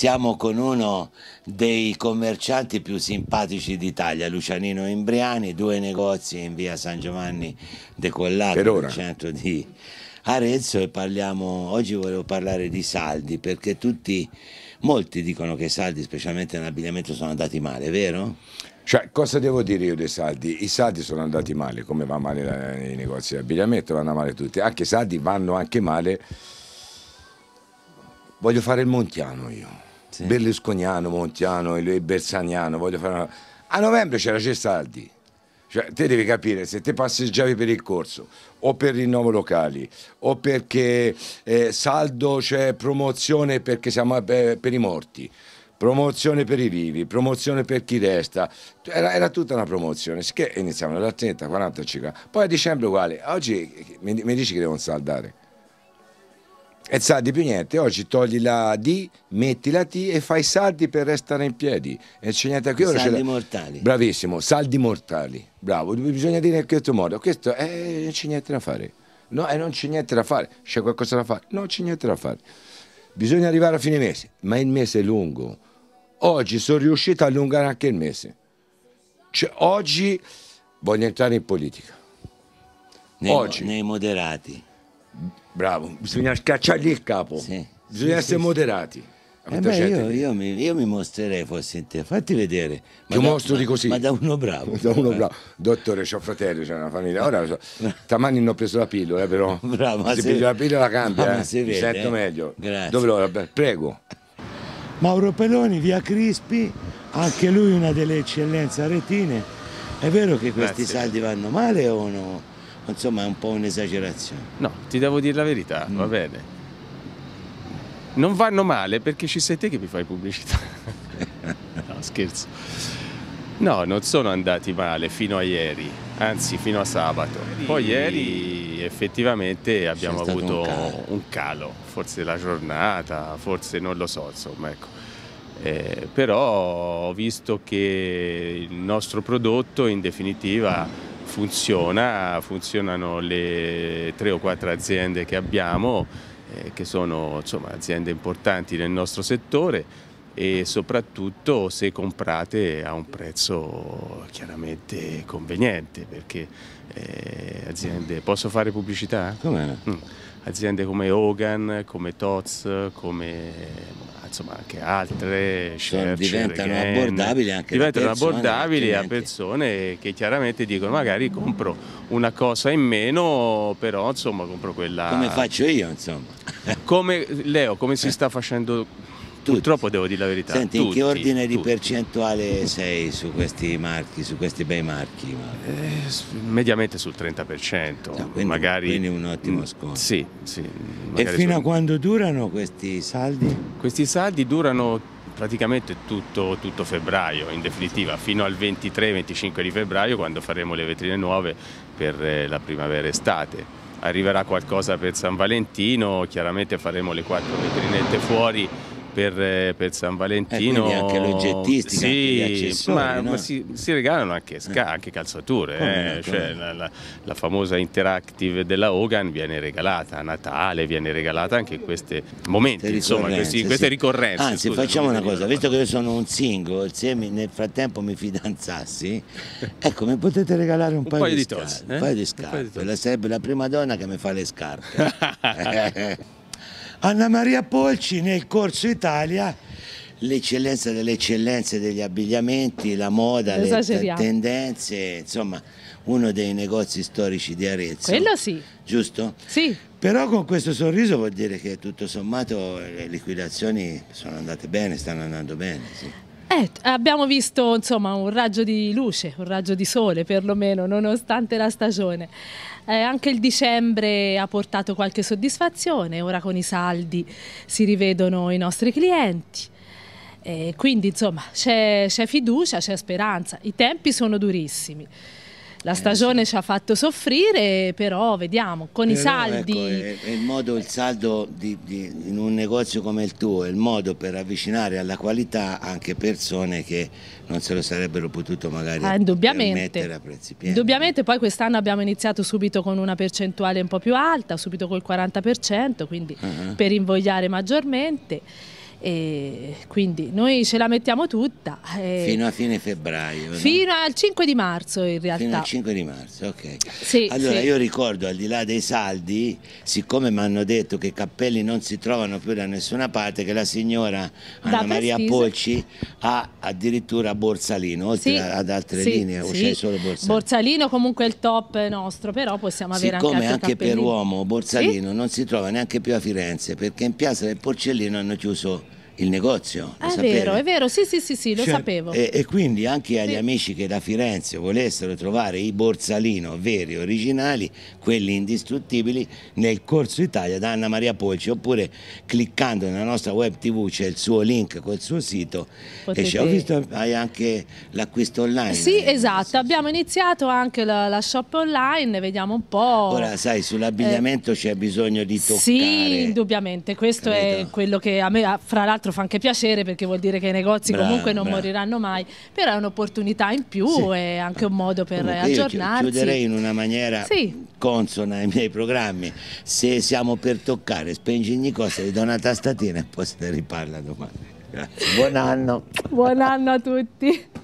Siamo con uno dei commercianti più simpatici d'Italia, Lucianino Imbriani, due negozi in via San Giovanni Decollato, nel centro di Arezzo e parliamo, oggi volevo parlare di saldi perché tutti, molti dicono che i saldi specialmente nell'abbigliamento sono andati male, vero? Cioè, cosa devo dire io dei saldi? I saldi sono andati male, come va male nei negozi di abbigliamento, vanno male tutti. Anche i saldi vanno anche male. Voglio fare il montiano io sì. Berlusconiano, Montiano e Bersaniano, voglio fare una... A novembre c'era Cestaldi. Cioè, te devi capire, se te passeggiavi per il corso, o per rinnovo locali, o perché eh, saldo c'è cioè, promozione perché siamo, eh, per i morti, promozione per i vivi, promozione per chi resta, era, era tutta una promozione, che iniziavano da 30, 40, poi a dicembre uguale, oggi mi, mi dici che devo saldare. E Sardi più niente, oggi togli la D, metti la T e fai saldi per restare in piedi. E c'è niente qui. Ora saldi mortali. Bravissimo, saldi mortali. Bravo, bisogna dire in questo modo. Questo eh, non c'è niente da fare. No, e eh, non c'è niente da fare. C'è qualcosa da fare? Non c'è niente da fare. Bisogna arrivare a fine mese, ma il mese è lungo. Oggi sono riuscito a allungare anche il mese. Cioè, oggi voglio entrare in politica. Nei, oggi. nei moderati Bravo, bisogna scacciargli il capo. Sì. Bisogna sì, essere sì, moderati. Eh beh, io, io, mi, io, mi, mostrerei fossi in te, fatti vedere. Ma Ti da, mostro di così. Ma da uno bravo. da uno bravo. Dottore, c'ho fratello, c'è una famiglia. Ora, so, tamani non ho preso la pillola, eh, però. Bravo, se, se la pillola cambia, eh. si vede, mi sento eh. meglio. Grazie. Dove lo, prego. Mauro Peloni, via Crispi, anche lui una delle eccellenze retine. È vero che questi Grazie. saldi vanno male o no? insomma è un po' un'esagerazione. No, ti devo dire la verità, mm. va bene. Non vanno male perché ci sei te che mi fai pubblicità. no, scherzo. No, non sono andati male fino a ieri, anzi fino a sabato. Poi ieri effettivamente abbiamo avuto un calo. un calo. forse la giornata, forse non lo so, insomma, ecco. Eh, però ho visto che il nostro prodotto in definitiva funziona, funzionano le tre o quattro aziende che abbiamo, eh, che sono insomma, aziende importanti nel nostro settore, e soprattutto se comprate a un prezzo chiaramente conveniente perché eh, aziende, posso fare pubblicità? Come? Mm. Aziende come Hogan, come Toz, come insomma anche altre Search, cioè, diventano again, abbordabili anche diventano abbordabili a persone che chiaramente dicono magari compro una cosa in meno però insomma compro quella come faccio io insomma come Leo come si sta facendo tutti. Purtroppo devo dire la verità. Senti, tutti, in che ordine di percentuale sei su questi marchi, su questi bei marchi? Eh, mediamente sul 30%. No, ah, quindi, magari... quindi un ottimo mm, sconto. Sì, sì. E fino sono... a quando durano questi saldi? Questi saldi durano praticamente tutto, tutto, febbraio, in definitiva, fino al 23-25 di febbraio quando faremo le vetrine nuove per eh, la primavera-estate. Arriverà qualcosa per San Valentino, chiaramente faremo le quattro vetrinette fuori per, eh, per, San Valentino. Eh, anche l'oggettistica, sì, anche ma, no? ma si, si, regalano anche, ska, eh. anche calzature. eh, Cioè, la, la, la, famosa interactive della Hogan viene regalata a Natale, viene regalata anche in questi momenti, insomma, questi, queste sì. ricorrenze. Anzi, scusa, facciamo una cosa, visto che io sono un single, se mi, nel frattempo mi fidanzassi, ecco, mi potete regalare un, un paio, paio, di, di scarpe, eh? un paio di scarpe. Un paio di scarpe. Sarebbe la prima donna che mi fa le scarpe. Anna Maria Polci nel corso Italia l'eccellenza delle eccellenze degli abbigliamenti, la moda, le tendenze, insomma uno dei negozi storici di Arezzo. Quello sì. Giusto? Sì. Però con questo sorriso vuol dire che tutto sommato le liquidazioni sono andate bene, stanno andando bene. Sì. Eh, abbiamo visto insomma, un raggio di luce, un raggio di sole perlomeno, nonostante la stagione. Eh, anche il dicembre ha portato qualche soddisfazione, ora con i saldi si rivedono i nostri clienti. Eh, quindi insomma c'è fiducia, c'è speranza, i tempi sono durissimi. La stagione eh, sì. ci ha fatto soffrire, però vediamo, con però, i ecco, saldi... Ecco, è, è il, modo, il saldo di, di, in un negozio come il tuo è il modo per avvicinare alla qualità anche persone che non se lo sarebbero potuto magari ah, permettere a prezzi pieni. Indubbiamente poi quest'anno abbiamo iniziato subito con una percentuale un po' più alta, subito col 40%, quindi uh ah. -huh. per invogliare maggiormente. E quindi noi ce la mettiamo tutta. Eh, fino a fine febbraio. Fino no? al 5 di marzo in realtà. Fino al 5 di marzo, ok. Sì, allora sì. io ricordo al di là dei saldi, siccome mi hanno detto che i cappelli non si trovano più da nessuna parte, che la signora Anna da Maria Pestisa. Polci ha addirittura Borsalino, oltre sì, ad altre linee, o c'è solo Borsalino. Borsalino comunque è il top nostro, però possiamo avere siccome anche Siccome anche per uomo Borsalino non si trova neanche più a Firenze, perché in piazza del Porcellino hanno chiuso il negozio. Lo ah, è sapevi? vero, è vero, sì, sì, sì, sì lo cioè, sapevo. E, e, quindi anche agli sì. amici che da Firenze volessero trovare i borsalino veri, originali, quelli indistruttibili, nel corso Italia da Anna Maria Polci, oppure cliccando nella nostra web tv c'è il suo link col suo sito. Potete... ho visto hai anche l'acquisto online. Sì, eh, esatto, abbiamo iniziato anche la, la, shop online, vediamo un po'. Ora sai, sull'abbigliamento eh, c'è bisogno di toccare. Sì, indubbiamente, questo credo. è quello che a me, fra l'altro, l'altro fa anche piacere perché vuol dire che i negozi brava, comunque non brava. moriranno mai, però è un'opportunità in più sì. e anche un modo per Comunque aggiornarsi. Io chiuderei in una maniera sì. consona ai miei programmi, se siamo per toccare, spengi ogni cosa, gli do una tastatina e poi se ne riparla domani. Grazie. Buon anno. Buon anno a tutti.